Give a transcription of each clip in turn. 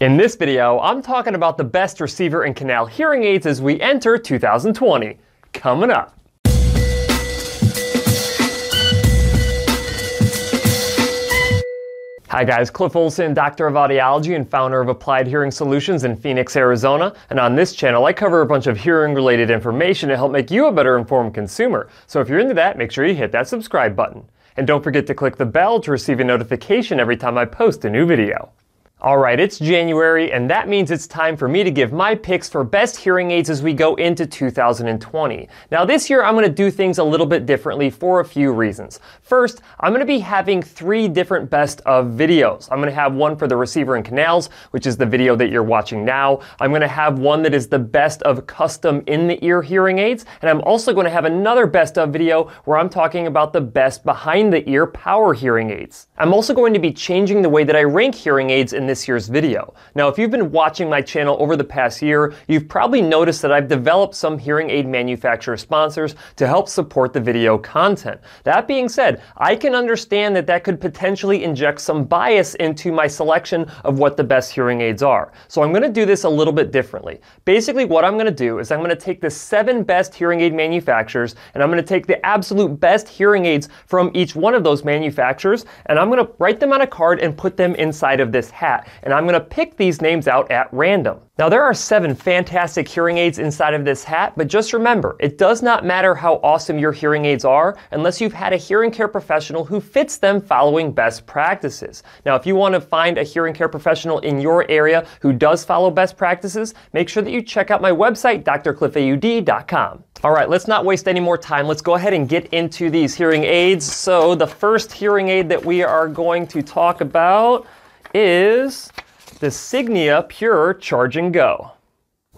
In this video, I'm talking about the best receiver and canal hearing aids as we enter 2020. Coming up. Hi guys, Cliff Olson, doctor of audiology and founder of Applied Hearing Solutions in Phoenix, Arizona. And on this channel, I cover a bunch of hearing related information to help make you a better informed consumer. So if you're into that, make sure you hit that subscribe button. And don't forget to click the bell to receive a notification every time I post a new video. Alright, it's January, and that means it's time for me to give my picks for best hearing aids as we go into 2020. Now, this year I'm going to do things a little bit differently for a few reasons. First, I'm going to be having three different best of videos. I'm going to have one for the receiver and canals, which is the video that you're watching now. I'm going to have one that is the best of custom in the ear hearing aids, and I'm also going to have another best of video where I'm talking about the best behind the ear power hearing aids. I'm also going to be changing the way that I rank hearing aids in this year's video. Now, if you've been watching my channel over the past year, you've probably noticed that I've developed some hearing aid manufacturer sponsors to help support the video content. That being said, I can understand that that could potentially inject some bias into my selection of what the best hearing aids are. So I'm going to do this a little bit differently. Basically, what I'm going to do is I'm going to take the seven best hearing aid manufacturers and I'm going to take the absolute best hearing aids from each one of those manufacturers and I'm going to write them on a card and put them inside of this hat that. And I'm gonna pick these names out at random. Now there are seven fantastic hearing aids inside of this hat, but just remember, it does not matter how awesome your hearing aids are unless you've had a hearing care professional who fits them following best practices. Now if you wanna find a hearing care professional in your area who does follow best practices, make sure that you check out my website, drcliffaud.com. All right, let's not waste any more time. Let's go ahead and get into these hearing aids. So the first hearing aid that we are going to talk about is the Signia Pure Charge and Go.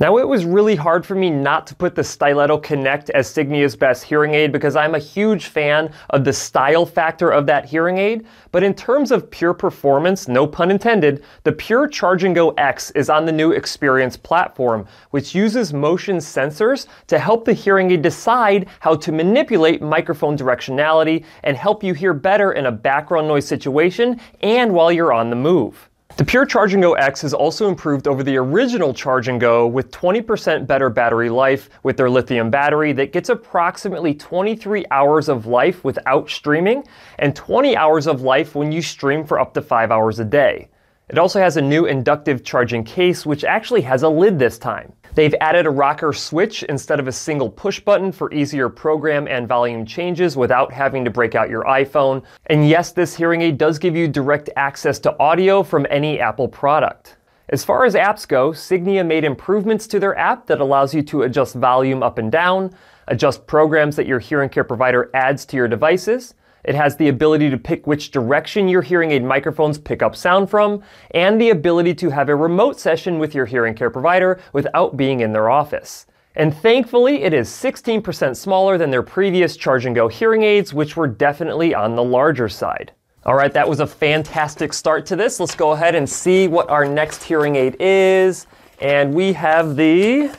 Now it was really hard for me not to put the Stiletto Connect as Signia's best hearing aid because I'm a huge fan of the style factor of that hearing aid, but in terms of pure performance, no pun intended, the Pure Charge & Go X is on the new Experience platform, which uses motion sensors to help the hearing aid decide how to manipulate microphone directionality and help you hear better in a background noise situation and while you're on the move. The Pure Charge & Go X has also improved over the original Charge & Go with 20% better battery life with their lithium battery that gets approximately 23 hours of life without streaming and 20 hours of life when you stream for up to 5 hours a day. It also has a new inductive charging case which actually has a lid this time. They've added a rocker switch instead of a single push button for easier program and volume changes without having to break out your iPhone. And yes, this hearing aid does give you direct access to audio from any Apple product. As far as apps go, Signia made improvements to their app that allows you to adjust volume up and down, adjust programs that your hearing care provider adds to your devices, it has the ability to pick which direction your hearing aid microphones pick up sound from, and the ability to have a remote session with your hearing care provider without being in their office. And thankfully, it is 16% smaller than their previous Charge & Go hearing aids, which were definitely on the larger side. All right, that was a fantastic start to this. Let's go ahead and see what our next hearing aid is. And we have the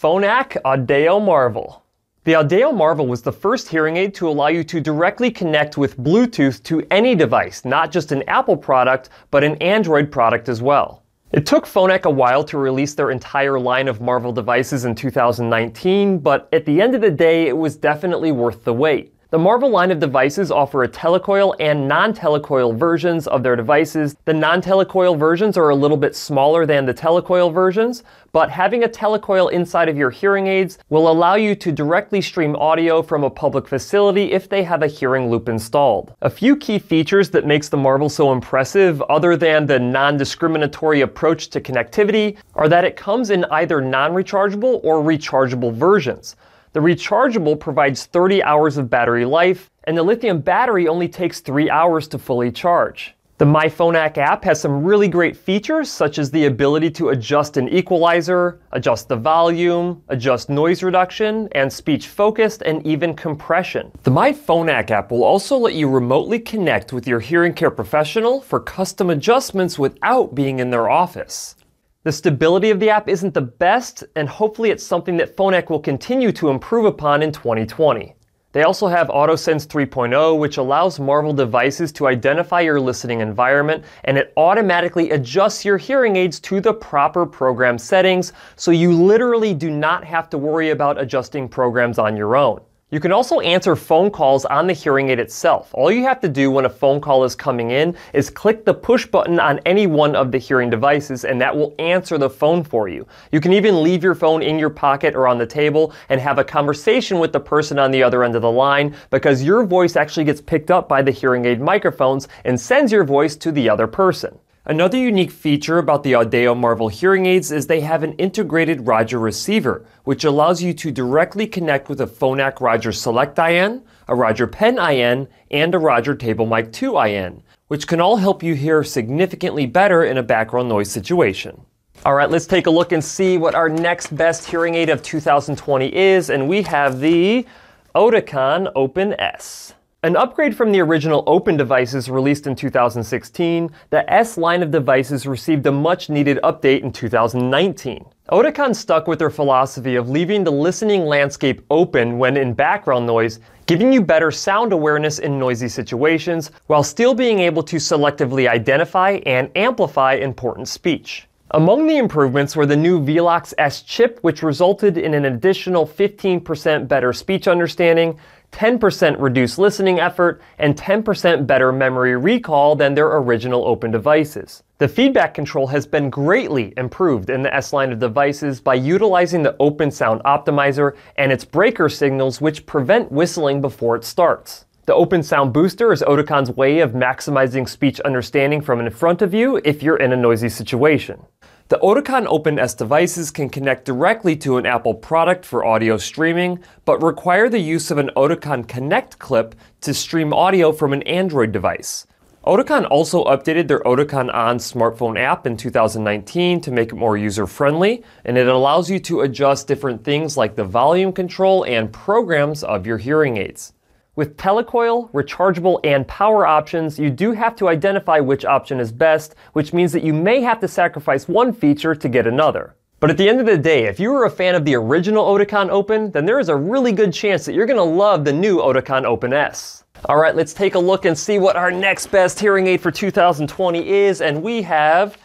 Phonak Audeo Marvel. The Audeo Marvel was the first hearing aid to allow you to directly connect with Bluetooth to any device, not just an Apple product, but an Android product as well. It took Phonak a while to release their entire line of Marvel devices in 2019, but at the end of the day, it was definitely worth the wait. The Marvel line of devices offer a telecoil and non-telecoil versions of their devices. The non-telecoil versions are a little bit smaller than the telecoil versions, but having a telecoil inside of your hearing aids will allow you to directly stream audio from a public facility if they have a hearing loop installed. A few key features that makes the Marvel so impressive, other than the non-discriminatory approach to connectivity, are that it comes in either non-rechargeable or rechargeable versions. The rechargeable provides 30 hours of battery life, and the lithium battery only takes 3 hours to fully charge. The MyPhoneAC app has some really great features, such as the ability to adjust an equalizer, adjust the volume, adjust noise reduction, and speech focused, and even compression. The MyPhoneAC app will also let you remotely connect with your hearing care professional for custom adjustments without being in their office. The stability of the app isn't the best, and hopefully it's something that Phonak will continue to improve upon in 2020. They also have AutoSense 3.0, which allows Marvel devices to identify your listening environment, and it automatically adjusts your hearing aids to the proper program settings, so you literally do not have to worry about adjusting programs on your own. You can also answer phone calls on the hearing aid itself. All you have to do when a phone call is coming in is click the push button on any one of the hearing devices and that will answer the phone for you. You can even leave your phone in your pocket or on the table and have a conversation with the person on the other end of the line because your voice actually gets picked up by the hearing aid microphones and sends your voice to the other person. Another unique feature about the Audeo Marvel hearing aids is they have an integrated Roger receiver, which allows you to directly connect with a Phonak Roger Select IN, a Roger Pen IN, and a Roger Table Mic 2 IN, which can all help you hear significantly better in a background noise situation. All right, let's take a look and see what our next best hearing aid of 2020 is, and we have the Oticon Open S. An upgrade from the original Open devices released in 2016, the S line of devices received a much needed update in 2019. Oticon stuck with their philosophy of leaving the listening landscape open when in background noise, giving you better sound awareness in noisy situations, while still being able to selectively identify and amplify important speech. Among the improvements were the new Velox S chip, which resulted in an additional 15% better speech understanding, 10% reduced listening effort, and 10% better memory recall than their original open devices. The feedback control has been greatly improved in the S line of devices by utilizing the Open Sound Optimizer and its breaker signals which prevent whistling before it starts. The Open Sound Booster is Oticon's way of maximizing speech understanding from in front of you if you're in a noisy situation. The Oticon Open S devices can connect directly to an Apple product for audio streaming, but require the use of an Oticon Connect clip to stream audio from an Android device. Oticon also updated their Oticon On smartphone app in 2019 to make it more user friendly, and it allows you to adjust different things like the volume control and programs of your hearing aids. With telecoil, rechargeable, and power options, you do have to identify which option is best, which means that you may have to sacrifice one feature to get another. But at the end of the day, if you were a fan of the original Oticon Open, then there is a really good chance that you're gonna love the new Oticon Open S. All right, let's take a look and see what our next best hearing aid for 2020 is, and we have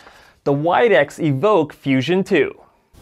the Widex Evoke Fusion 2.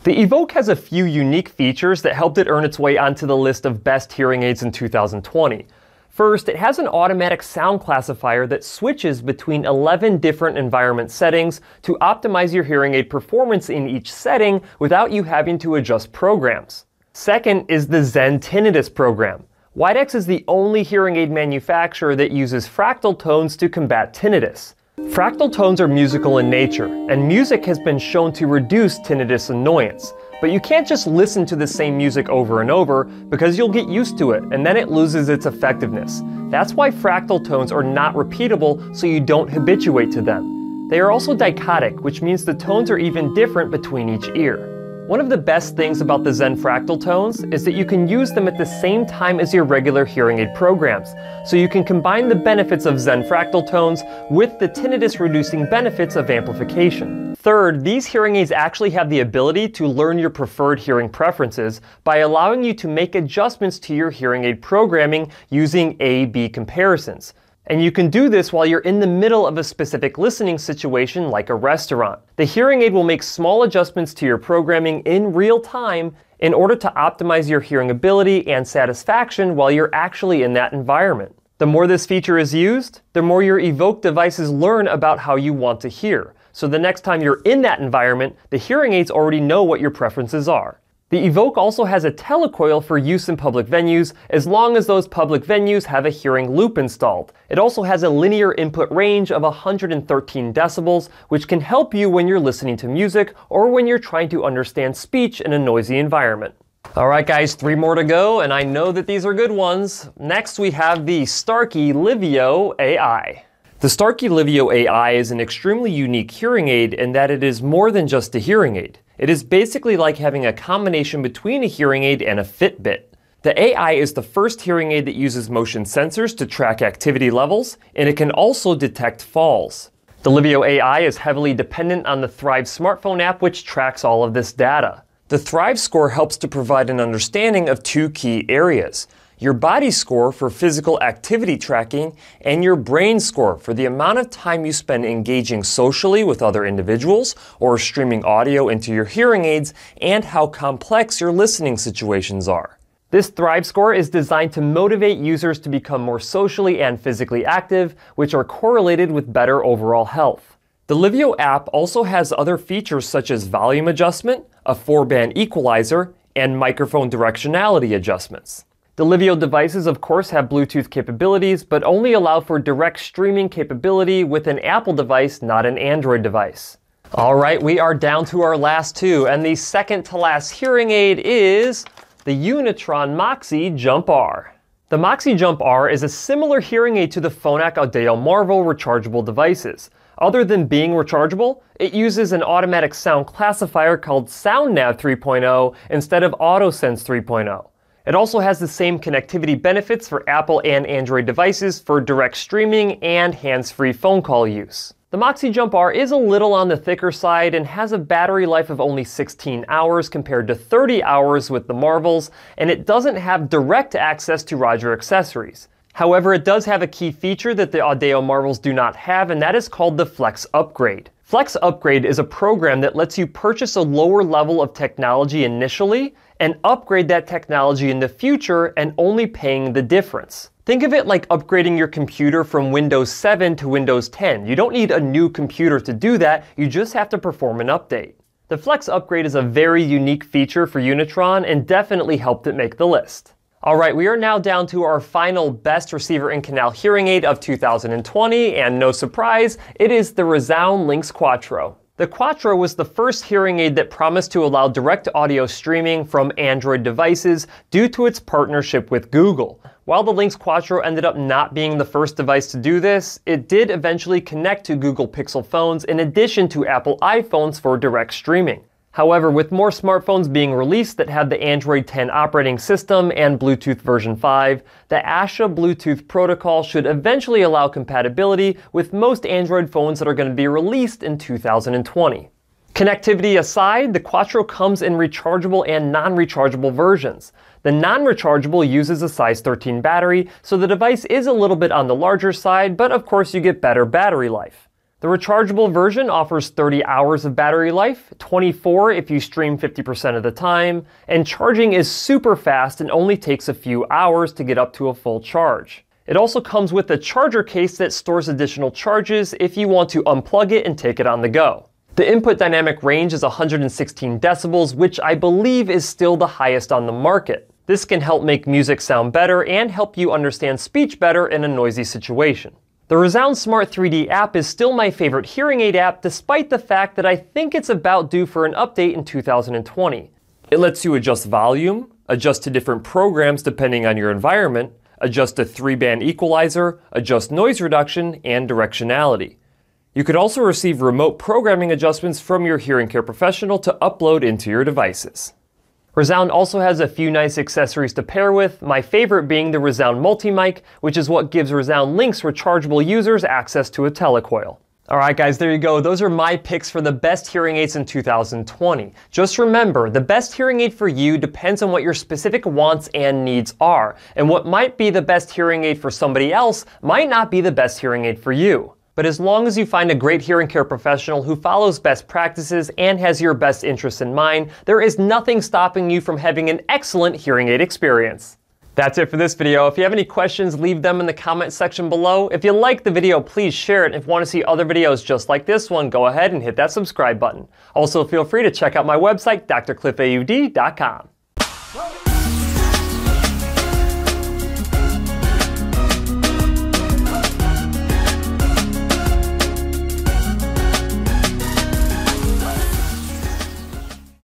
The Evoke has a few unique features that helped it earn its way onto the list of best hearing aids in 2020. First, it has an automatic sound classifier that switches between 11 different environment settings to optimize your hearing aid performance in each setting without you having to adjust programs. Second is the Zen Tinnitus program. Widex is the only hearing aid manufacturer that uses fractal tones to combat tinnitus. Fractal tones are musical in nature, and music has been shown to reduce tinnitus annoyance. But you can't just listen to the same music over and over because you'll get used to it and then it loses its effectiveness. That's why fractal tones are not repeatable so you don't habituate to them. They are also dichotic, which means the tones are even different between each ear. One of the best things about the Zen fractal tones is that you can use them at the same time as your regular hearing aid programs, so you can combine the benefits of Zen fractal tones with the tinnitus reducing benefits of amplification. Third, these hearing aids actually have the ability to learn your preferred hearing preferences by allowing you to make adjustments to your hearing aid programming using A-B comparisons. And you can do this while you're in the middle of a specific listening situation like a restaurant. The hearing aid will make small adjustments to your programming in real time in order to optimize your hearing ability and satisfaction while you're actually in that environment. The more this feature is used, the more your Evoke devices learn about how you want to hear so the next time you're in that environment, the hearing aids already know what your preferences are. The Evoke also has a telecoil for use in public venues, as long as those public venues have a hearing loop installed. It also has a linear input range of 113 decibels, which can help you when you're listening to music or when you're trying to understand speech in a noisy environment. Alright guys, three more to go, and I know that these are good ones. Next we have the Starkey Livio AI. The Starkey Livio AI is an extremely unique hearing aid in that it is more than just a hearing aid. It is basically like having a combination between a hearing aid and a Fitbit. The AI is the first hearing aid that uses motion sensors to track activity levels, and it can also detect falls. The Livio AI is heavily dependent on the Thrive smartphone app, which tracks all of this data. The Thrive score helps to provide an understanding of two key areas your body score for physical activity tracking, and your brain score for the amount of time you spend engaging socially with other individuals or streaming audio into your hearing aids, and how complex your listening situations are. This Thrive score is designed to motivate users to become more socially and physically active, which are correlated with better overall health. The Livio app also has other features such as volume adjustment, a four band equalizer, and microphone directionality adjustments. Delivio devices, of course, have Bluetooth capabilities, but only allow for direct streaming capability with an Apple device, not an Android device. All right, we are down to our last two, and the second to last hearing aid is the Unitron Moxie Jump R. The Moxie Jump R is a similar hearing aid to the Phonak Audeo Marvel rechargeable devices. Other than being rechargeable, it uses an automatic sound classifier called SoundNav 3.0 instead of AutoSense 3.0. It also has the same connectivity benefits for Apple and Android devices for direct streaming and hands-free phone call use. The Moxie Jump R is a little on the thicker side and has a battery life of only 16 hours compared to 30 hours with the Marvels, and it doesn't have direct access to Roger accessories. However, it does have a key feature that the Audeo Marvels do not have, and that is called the Flex Upgrade. Flex Upgrade is a program that lets you purchase a lower level of technology initially, and upgrade that technology in the future and only paying the difference. Think of it like upgrading your computer from Windows 7 to Windows 10. You don't need a new computer to do that, you just have to perform an update. The Flex upgrade is a very unique feature for Unitron and definitely helped it make the list. All right, we are now down to our final best receiver in canal hearing aid of 2020, and no surprise, it is the Resound Lynx Quattro. The Quattro was the first hearing aid that promised to allow direct audio streaming from Android devices due to its partnership with Google. While the Lynx Quattro ended up not being the first device to do this, it did eventually connect to Google Pixel phones in addition to Apple iPhones for direct streaming. However, with more smartphones being released that have the Android 10 operating system and Bluetooth version 5, the ASHA Bluetooth protocol should eventually allow compatibility with most Android phones that are going to be released in 2020. Connectivity aside, the Quattro comes in rechargeable and non-rechargeable versions. The non-rechargeable uses a size 13 battery, so the device is a little bit on the larger side, but of course you get better battery life. The rechargeable version offers 30 hours of battery life, 24 if you stream 50% of the time, and charging is super fast and only takes a few hours to get up to a full charge. It also comes with a charger case that stores additional charges if you want to unplug it and take it on the go. The input dynamic range is 116 decibels, which I believe is still the highest on the market. This can help make music sound better and help you understand speech better in a noisy situation. The Resound Smart 3D app is still my favorite hearing aid app despite the fact that I think it's about due for an update in 2020. It lets you adjust volume, adjust to different programs depending on your environment, adjust a three-band equalizer, adjust noise reduction, and directionality. You could also receive remote programming adjustments from your hearing care professional to upload into your devices. Resound also has a few nice accessories to pair with, my favorite being the Resound Multi-Mic, which is what gives Resound Link's rechargeable users access to a telecoil. Alright guys, there you go. Those are my picks for the best hearing aids in 2020. Just remember, the best hearing aid for you depends on what your specific wants and needs are, and what might be the best hearing aid for somebody else might not be the best hearing aid for you. But as long as you find a great hearing care professional who follows best practices and has your best interests in mind, there is nothing stopping you from having an excellent hearing aid experience. That's it for this video. If you have any questions, leave them in the comment section below. If you like the video, please share it. If you want to see other videos just like this one, go ahead and hit that subscribe button. Also, feel free to check out my website, drcliffaud.com.